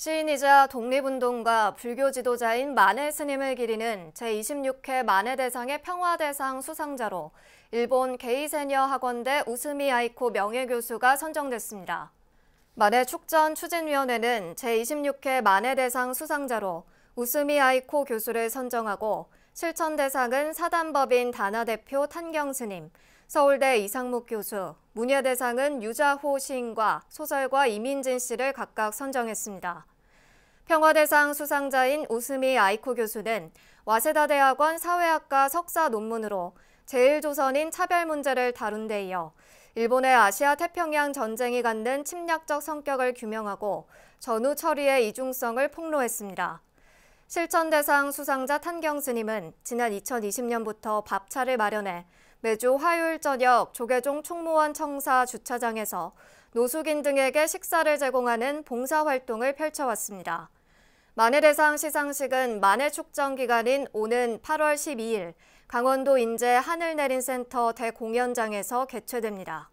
시인이자 독립운동가 불교 지도자인 만해 스님을 기리는 제26회 만해 대상의 평화대상 수상자로 일본 게이세니어 학원대 우스미 아이코 명예교수가 선정됐습니다. 만해 축전 추진위원회는 제26회 만해 대상 수상자로 우스미 아이코 교수를 선정하고 실천 대상은 사단법인 단아 대표 탄경 스님, 서울대 이상목 교수, 문예 대상은 유자호 시인과 소설가 이민진 씨를 각각 선정했습니다. 평화대상 수상자인 우스미 아이코 교수는 와세다 대학원 사회학과 석사 논문으로 제1조선인 차별 문제를 다룬 데 이어 일본의 아시아 태평양 전쟁이 갖는 침략적 성격을 규명하고 전후 처리의 이중성을 폭로했습니다. 실천대상 수상자 탄경 스님은 지난 2020년부터 밥차를 마련해 매주 화요일 저녁 조계종 총무원 청사 주차장에서 노숙인 등에게 식사를 제공하는 봉사활동을 펼쳐왔습니다. 만해대상 시상식은 만해 축전 기간인 오는 8월 12일 강원도 인제 하늘내린센터 대공연장에서 개최됩니다.